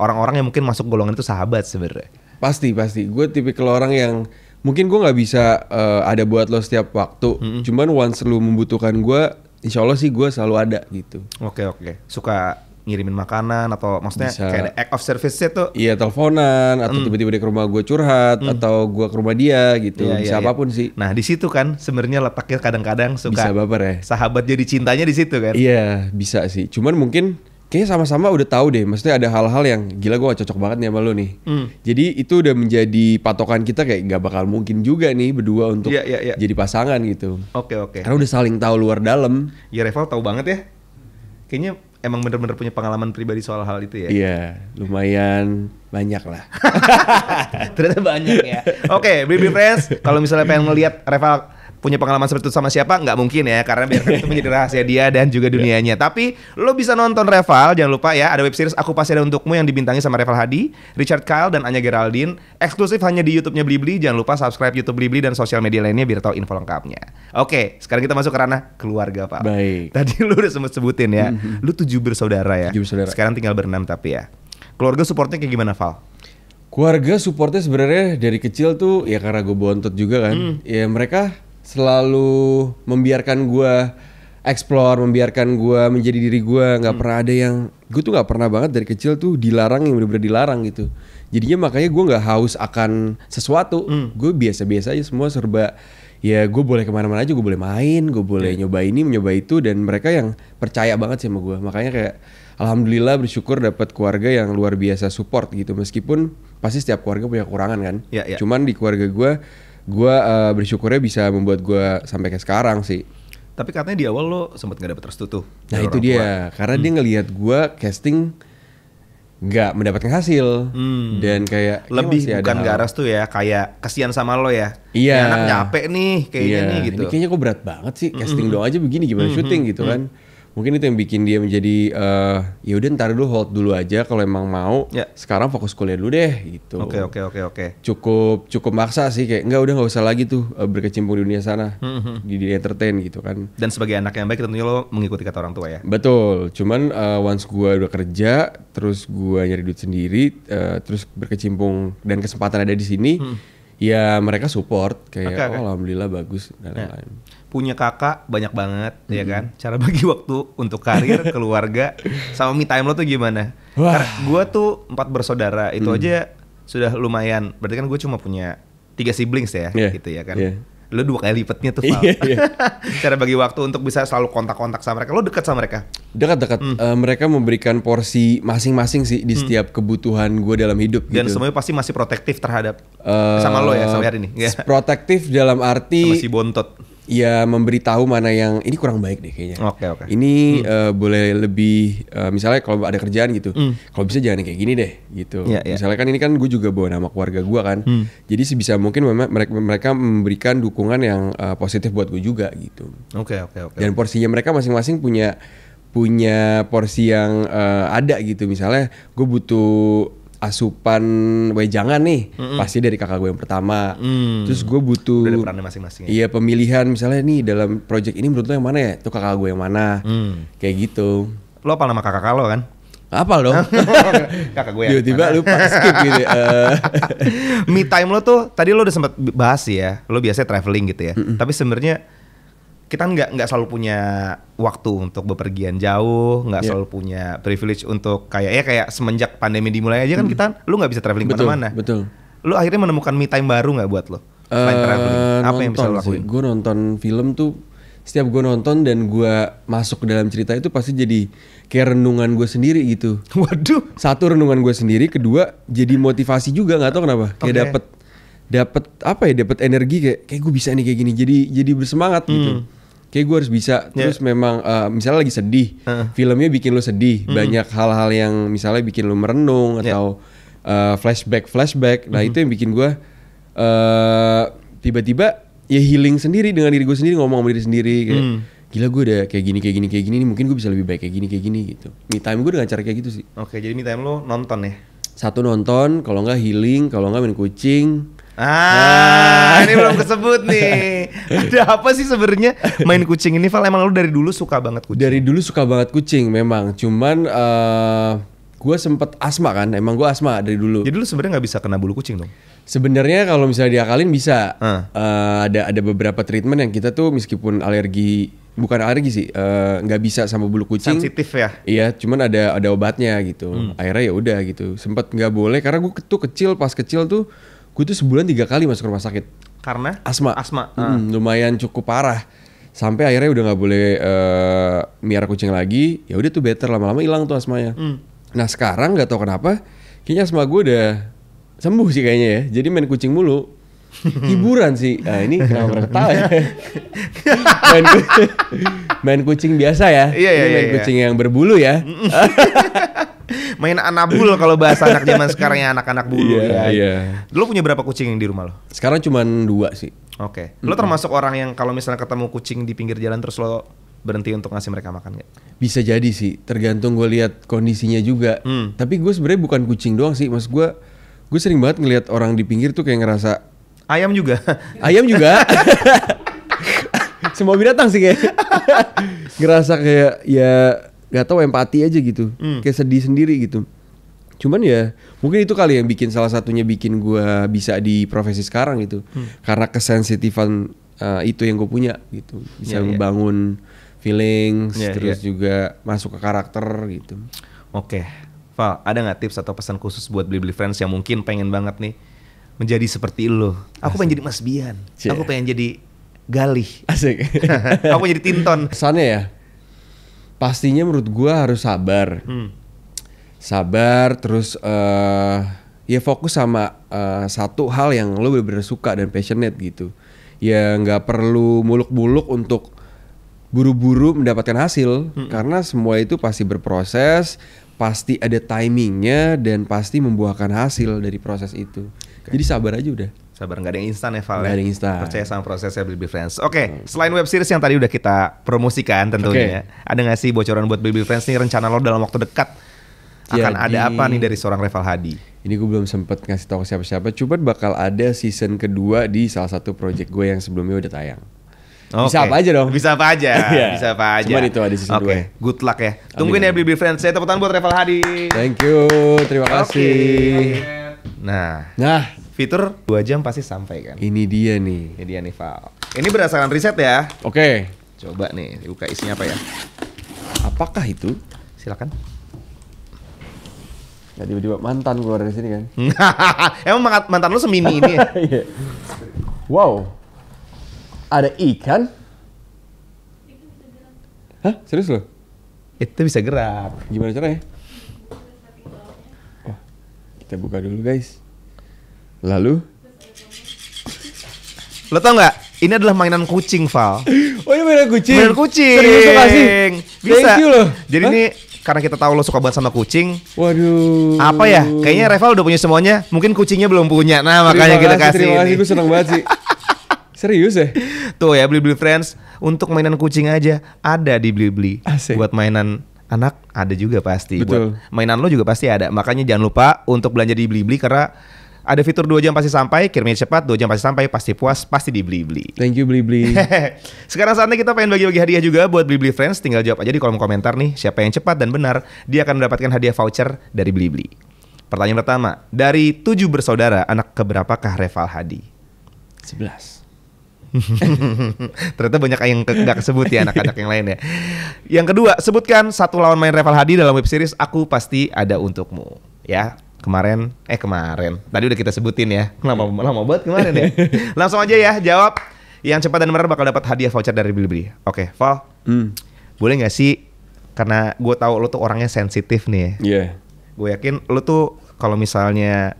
orang-orang yang mungkin masuk golongan itu sahabat sebenarnya pasti pasti gue tipikal orang yang mungkin gue nggak bisa uh, ada buat lo setiap waktu mm -hmm. cuman once lu membutuhkan gue insyaallah sih gue selalu ada gitu oke okay, oke okay. suka ngirimin makanan atau maksudnya bisa. kayak ada act of service tuh iya teleponan atau tiba hmm. tiba-tiba dia ke rumah gue curhat mm. atau gue ke rumah dia gitu yeah, iya, bisa yeah, apapun yeah. sih nah di situ kan sebenarnya letaknya kadang-kadang suka bisa baper ya sahabat jadi cintanya di situ kan iya bisa sih cuman mungkin kayaknya sama-sama udah tahu deh maksudnya ada hal-hal yang gila gue gak cocok banget nih sama lo nih mm. jadi itu udah menjadi patokan kita kayak gak bakal mungkin juga nih berdua untuk yeah, yeah, yeah. jadi pasangan gitu oke okay, oke okay. karena udah saling tahu luar dalam ya Reval tahu banget ya kayaknya emang bener-bener punya pengalaman pribadi soal hal itu ya? Iya, lumayan banyak lah. <laughs> Ternyata banyak ya. Oke, okay, Bibi Friends, kalau misalnya pengen melihat, Reval punya pengalaman seperti itu sama siapa nggak mungkin ya karena biar itu menjadi rahasia dia dan juga iya. dunianya. Tapi lo bisa nonton Reval, jangan lupa ya ada web series Aku Pasti Ada Untukmu yang dibintangi sama Reval Hadi, Richard Kyle dan Anya Geraldine, eksklusif hanya di YouTube-nya Blibli. Jangan lupa subscribe YouTube Blibli dan sosial media lainnya biar tahu info lengkapnya. Oke, sekarang kita masuk ke ranah keluarga, Pak. Baik. Tadi lo udah sempat sebutin ya. mm Lu tujuh bersaudara ya. Tujuh bersaudara. Sekarang tinggal berenam tapi ya. Keluarga supportnya kayak gimana, Val? Keluarga supportnya sebenarnya dari kecil tuh ya karena gue bontot juga kan. Mm. Ya mereka selalu membiarkan gue explore, membiarkan gue menjadi diri gue. Nggak hmm. pernah ada yang gue tuh nggak pernah banget dari kecil tuh dilarang yang bener-bener dilarang gitu. Jadinya makanya gue nggak haus akan sesuatu. Hmm. Gue biasa-biasa aja semua serba ya gue boleh kemana-mana aja gue boleh main gue boleh yeah. nyoba ini nyoba itu dan mereka yang percaya banget sih sama gue makanya kayak alhamdulillah bersyukur dapat keluarga yang luar biasa support gitu meskipun pasti setiap keluarga punya kekurangan kan yeah, yeah. cuman di keluarga gue gue uh, bersyukurnya bisa membuat gue sampai ke sekarang sih tapi katanya di awal lo sempat gak dapet restu tuh nah itu dia tua. karena hmm. dia ngelihat gue casting gak mendapatkan hasil hmm. dan kayak lebih bukan nggak tuh ya kayak kasihan sama lo ya iya anak capek nih kayaknya iya. nih gitu ini kayaknya kok berat banget sih casting mm -hmm. doang aja begini gimana mm -hmm. syuting gitu mm -hmm. kan mungkin itu yang bikin dia menjadi uh, ya udah ntar dulu hold dulu aja kalau emang mau yeah. sekarang fokus kuliah dulu deh gitu oke okay, oke okay, oke okay, oke okay. cukup cukup maksa sih kayak nggak udah nggak usah lagi tuh uh, berkecimpung di dunia sana mm-hmm. di dunia entertain gitu kan dan sebagai anak yang baik tentunya lo mengikuti kata orang tua ya betul cuman uh, once gua udah kerja terus gua nyari duit sendiri uh, terus berkecimpung dan kesempatan ada di sini mm. ya mereka support kayak okay, okay. oh alhamdulillah bagus dan ya. lain-lain yeah punya kakak banyak banget mm -hmm. ya kan cara bagi waktu untuk karir <laughs> keluarga sama me time lo tuh gimana Wah. karena gue tuh empat bersaudara itu mm. aja sudah lumayan berarti kan gue cuma punya tiga siblings ya yeah. gitu ya kan yeah lo dua kali lipatnya tuh yeah. Iya. <laughs> cara bagi waktu untuk bisa selalu kontak-kontak sama mereka lo dekat sama mereka dekat-dekat mm. uh, mereka memberikan porsi masing-masing sih di mm. setiap mm. kebutuhan gue dalam hidup dan gitu. semuanya pasti masih protektif terhadap uh, sama lo ya sampai hari ini protektif dalam arti masih bontot ya memberitahu mana yang ini kurang baik deh kayaknya. Oke okay, oke. Okay. Ini hmm. uh, boleh lebih uh, misalnya kalau ada kerjaan gitu, hmm. kalau bisa jangan kayak gini deh gitu. Yeah, yeah. Misalnya kan ini kan gue juga bawa nama keluarga gue kan, hmm. jadi sebisa mungkin mereka mereka memberikan dukungan yang uh, positif buat gue juga gitu. Oke okay, oke okay, oke. Okay. Dan porsinya mereka masing-masing punya punya porsi yang uh, ada gitu misalnya gue butuh asupan wejangan nih mm -mm. pasti dari kakak gue yang pertama mm. terus gue butuh Udah masing-masing ya? iya pemilihan misalnya nih dalam project ini menurut lo yang mana ya itu kakak gue yang mana mm. kayak gitu lo apa nama kakak lo kan apa lo <laughs> kakak gue ya? tiba-tiba lupa skip gitu uh. <laughs> me time lo tuh tadi lo udah sempat bahas ya lo biasanya traveling gitu ya mm -mm. tapi sebenarnya kita nggak nggak selalu punya waktu untuk bepergian jauh, nggak yeah. selalu punya privilege untuk kayak ya kayak semenjak pandemi dimulai aja kan hmm. kita lu nggak bisa traveling kemana-mana. Betul. Lu akhirnya menemukan me time baru nggak buat lo? uh, eh, traveling, apa yang bisa lo lakuin? Gue nonton film tuh setiap gue nonton dan gue masuk ke dalam cerita itu pasti jadi kayak renungan gue sendiri gitu. <laughs> Waduh. Satu renungan gue sendiri, kedua jadi motivasi juga nggak tau kenapa. Kayak okay. dapet dapet apa ya? dapat energi kayak kayak gue bisa nih kayak gini. Jadi jadi bersemangat gitu. hmm. gitu kayak gue harus bisa ya. terus yeah. memang uh, misalnya lagi sedih uh. filmnya bikin lo sedih mm. banyak hal-hal yang misalnya bikin lo merenung yeah. atau uh, flashback flashback nah itu yang bikin gue uh, tiba-tiba ya healing sendiri dengan diri gue sendiri ngomong sama diri sendiri kayak mm. gila gue udah kayak gini kayak gini kayak gini mungkin gue bisa lebih baik kayak gini kayak gini gitu me time gue dengan cara kayak gitu sih oke okay, jadi me time lo nonton ya satu nonton kalau nggak healing kalau nggak main kucing Ah, ini belum <laughs> kesebut nih. Ada apa sih sebenarnya main kucing ini, Val? Emang lu dari dulu suka banget kucing? Dari dulu suka banget kucing, memang. Cuman uh, eh, gue sempet asma kan, emang gue asma dari dulu. Jadi lu sebenarnya nggak bisa kena bulu kucing dong? Sebenarnya kalau misalnya diakalin bisa. Uh. Uh, ada ada beberapa treatment yang kita tuh meskipun alergi bukan alergi sih eh, nggak uh, bisa sama bulu kucing sensitif ya iya cuman ada ada obatnya gitu hmm. akhirnya ya udah gitu Sempet nggak boleh karena gue tuh kecil pas kecil tuh gue tuh sebulan tiga kali masuk rumah sakit karena asma asma hmm, lumayan cukup parah sampai akhirnya udah nggak boleh uh, miara kucing lagi ya udah tuh better lama-lama hilang tuh asmanya hmm. nah sekarang nggak tahu kenapa kayaknya asma gue udah sembuh sih kayaknya ya jadi main kucing mulu <laughs> hiburan sih nah ini kenapa ketawa ya <laughs> main, main kucing biasa ya iya, iya, main iya, iya, kucing yang berbulu ya <laughs> main anak anabul kalau bahasa anak zaman sekarang ya anak-anak bulu yeah, ya. Iya. Yeah. Lo punya berapa kucing yang di rumah lo? Sekarang cuma dua sih. Oke. Okay. Lo mm -hmm. termasuk orang yang kalau misalnya ketemu kucing di pinggir jalan terus lo berhenti untuk ngasih mereka makan gak? Bisa jadi sih, tergantung gue lihat kondisinya juga. Hmm. Tapi gue sebenarnya bukan kucing doang sih, mas gue gue sering banget ngelihat orang di pinggir tuh kayak ngerasa ayam juga, <laughs> ayam juga. <laughs> Semua binatang sih kayak <laughs> ngerasa kayak ya nggak tahu empati aja gitu hmm. kayak sedih sendiri gitu cuman ya mungkin itu kali yang bikin salah satunya bikin gue bisa di profesi sekarang gitu hmm. karena kesensitifan uh, itu yang gue punya gitu bisa yeah, iya. membangun yeah. feelings yeah, terus yeah. juga masuk ke karakter gitu oke okay. Val ada nggak tips atau pesan khusus buat beli beli friends yang mungkin pengen banget nih menjadi seperti lo aku pengen jadi Mas Bian yeah. aku pengen jadi Galih asik <laughs> aku jadi Tinton pesannya ya pastinya menurut gue harus sabar hmm. sabar terus uh, ya fokus sama uh, satu hal yang lo bener-bener suka dan passionate gitu ya nggak perlu muluk-muluk untuk buru-buru mendapatkan hasil hmm. karena semua itu pasti berproses pasti ada timingnya dan pasti membuahkan hasil dari proses itu okay. jadi sabar aja udah Sabar nggak ada yang instan ya Val. Nggak ya? ada instan. Percaya sama prosesnya Baby Friends. Oke, okay, hmm. selain web series yang tadi udah kita promosikan tentunya, okay. ada nggak sih bocoran buat Baby Friends nih rencana lo dalam waktu dekat Jadi, akan ada apa nih dari seorang Reval Hadi? Ini gue belum sempet ngasih tahu siapa-siapa, cuman bakal ada season kedua di salah satu project gue yang sebelumnya udah tayang. Okay. Bisa apa aja dong? Bisa apa aja. <laughs> yeah. Bisa apa aja. Cuman itu ada season okay. Ya. 2. Good luck ya. Tungguin ya Baby Friends. Saya tepuk tangan buat Reval Hadi. Thank you. Terima kasih. Okay. Nah. Nah fitur dua jam pasti sampai kan. Ini dia nih. Ini dia nih Val. Ini berdasarkan riset ya. Oke. Okay. Coba nih dibuka isinya apa ya? Apakah itu? Silakan. Ya tiba-tiba mantan keluar dari sini kan. <laughs> Emang mantan lu semini ini <laughs> ya? wow. Ada ikan? Hah? Serius lo? Itu bisa gerak. Gimana caranya? Oh, kita buka dulu guys. Lalu? Lo tau gak? Ini adalah mainan kucing, Val. Oh ini iya, mainan kucing? Mainan kucing. Serius kasih? Bisa. Thank you loh. Jadi Hah? ini karena kita tahu lo suka banget sama kucing. Waduh. Apa ya? Kayaknya Reval udah punya semuanya. Mungkin kucingnya belum punya. Nah makanya kita kasih. Terima kasih, gue seneng banget sih. <laughs> Serius ya? Tuh ya Blibli Friends untuk mainan kucing aja ada di Blibli. Asik. Buat mainan anak ada juga pasti. Betul. Buat mainan lo juga pasti ada. Makanya jangan lupa untuk belanja di Blibli karena ada fitur dua jam pasti sampai, kirimnya cepat, dua jam pasti sampai, pasti puas, pasti dibeli-beli. Thank you Blibli. <laughs> Sekarang saatnya kita pengen bagi-bagi hadiah juga buat Blibli Friends, tinggal jawab aja di kolom komentar nih siapa yang cepat dan benar, dia akan mendapatkan hadiah voucher dari Blibli. Pertanyaan pertama, dari tujuh bersaudara, anak keberapakah Reval Hadi? Sebelas. <laughs> Ternyata banyak yang ke gak kesebut ya anak-anak yang lain ya. Yang kedua, sebutkan satu lawan main Reval Hadi dalam web series Aku Pasti Ada Untukmu. Ya, kemarin eh kemarin tadi udah kita sebutin ya hmm. lama lama banget kemarin ya <laughs> langsung aja ya jawab yang cepat dan benar bakal dapat hadiah voucher dari Bilibili oke okay, Val hmm. boleh nggak sih karena gue tahu lo tuh orangnya sensitif nih ya yeah. gue yakin lo tuh kalau misalnya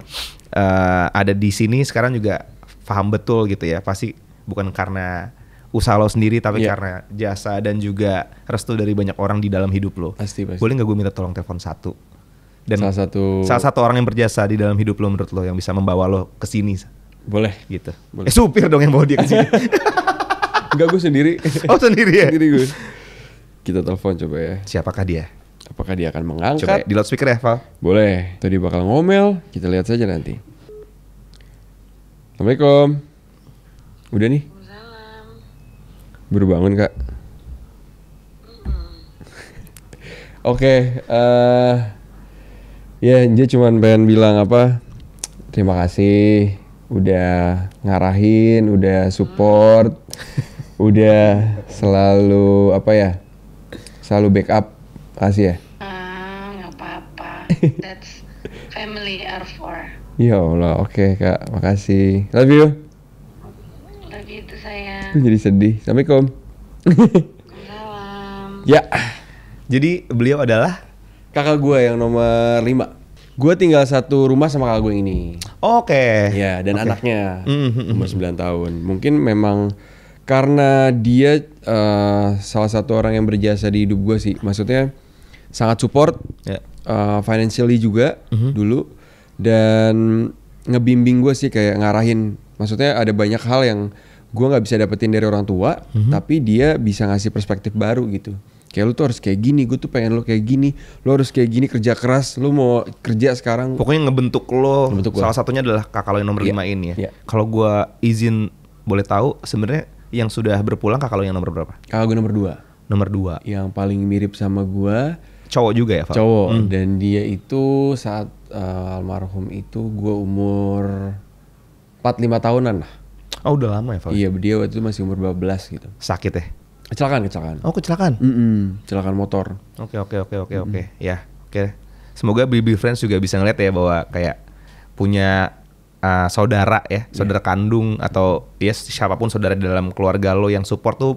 uh, ada di sini sekarang juga paham betul gitu ya pasti bukan karena usaha lo sendiri tapi yeah. karena jasa dan juga restu dari banyak orang di dalam hidup lo. Pasti, pasti. Boleh nggak gue minta tolong telepon satu dan salah satu salah satu orang yang berjasa di dalam hidup lo menurut lo yang bisa membawa lo ke sini boleh gitu boleh. Eh, supir dong yang bawa dia ke sini <laughs> Enggak gue sendiri oh sendiri ya sendiri gue kita telepon coba ya siapakah dia apakah dia akan mengangkat coba ya, di loudspeaker ya Val boleh tadi bakal ngomel kita lihat saja nanti assalamualaikum udah nih Salam. baru bangun kak <laughs> Oke, okay, uh, eh, ya dia cuma pengen bilang apa terima kasih udah ngarahin udah support <laughs> udah selalu apa ya selalu backup kasih ya ah nggak apa-apa <laughs> that's family are for ya allah oke okay, kak makasih love you love you itu saya aku jadi sedih assalamualaikum Salam. ya jadi beliau adalah kakak gue yang nomor lima. gue tinggal satu rumah sama kakak gue ini oke okay. ya dan okay. anaknya mm-hmm. umur 9 tahun mungkin memang karena dia uh, salah satu orang yang berjasa di hidup gue sih maksudnya sangat support yeah. Ya. uh, financially juga mm-hmm. dulu dan ngebimbing gue sih kayak ngarahin maksudnya ada banyak hal yang gue nggak bisa dapetin dari orang tua mm-hmm. tapi dia bisa ngasih perspektif baru gitu kayak lu tuh harus kayak gini gue tuh pengen lu kayak gini lu harus kayak gini kerja keras lu mau kerja sekarang pokoknya ngebentuk lo ngebentuk salah satunya adalah kakak lo yang nomor yeah. ini ya yeah. kalau gue izin boleh tahu sebenarnya yang sudah berpulang kakak lo yang nomor berapa kakak gue nomor dua. nomor dua. yang paling mirip sama gue cowok juga ya Pak? cowok hmm. dan dia itu saat uh, almarhum itu gue umur 4-5 tahunan lah Oh udah lama ya Pak? Iya dia waktu itu masih umur 12 gitu Sakit ya? Kecelakaan, kecelakaan. Oh, kecelakaan. Mm -mm, kecelakaan motor. Oke, oke, oke, oke, oke. Ya, oke. Semoga BB Friends juga bisa ngeliat ya bahwa kayak punya uh, saudara ya, iya. saudara kandung atau ya siapapun saudara dalam keluarga lo yang support tuh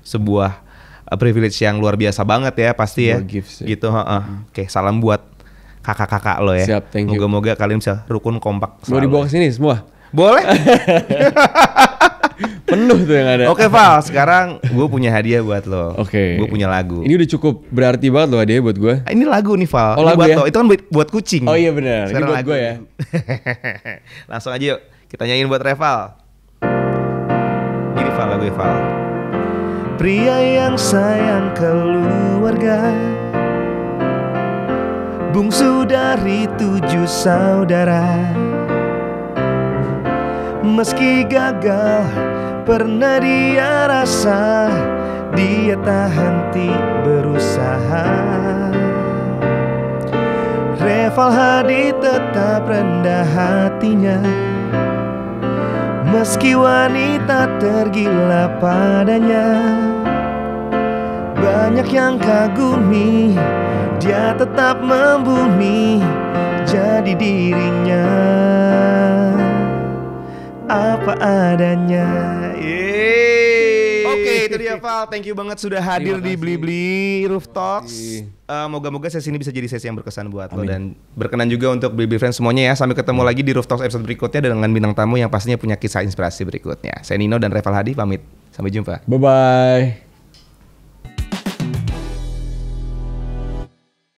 sebuah uh, privilege yang luar biasa banget ya pasti ya. Gifts, Gitu, Uh, uh. Mm. Oke, salam buat kakak-kakak lo ya. Siap, thank you. Moga-moga kalian bisa rukun kompak. Mau dibawa ke sini semua? Boleh. <laughs> Penuh tuh yang ada. Oke, Val, sekarang gue punya hadiah buat lo. Oke. Okay. Gue punya lagu. Ini udah cukup berarti banget lo hadiah buat gue. Ah, ini lagu nih, Val. Oh, lagu buat ya? lo. Itu kan buat, buat kucing. Oh iya benar. Ini buat gue ya. <laughs> Langsung aja yuk. Kita nyanyiin buat Reval. Ini Val lagu Val. Ya, Pria yang sayang keluarga Bungsu dari tujuh saudara Meski gagal pernah dia rasa Dia tak henti berusaha Reval Hadi tetap rendah hatinya Meski wanita tergila padanya Banyak yang kagumi Dia tetap membumi Jadi dirinya apa adanya. Yeay. Oke, okay, itu dia Val. Thank you banget sudah hadir di Bli Bli Roof Talks. Uh, moga-moga sesi ini bisa jadi sesi yang berkesan buat Amin. lo dan berkenan juga untuk Bli Bli Friends semuanya ya. Sampai ketemu lagi di Roof Talks episode berikutnya dengan bintang tamu yang pastinya punya kisah inspirasi berikutnya. Saya Nino dan Reval Hadi pamit. Sampai jumpa. Bye bye.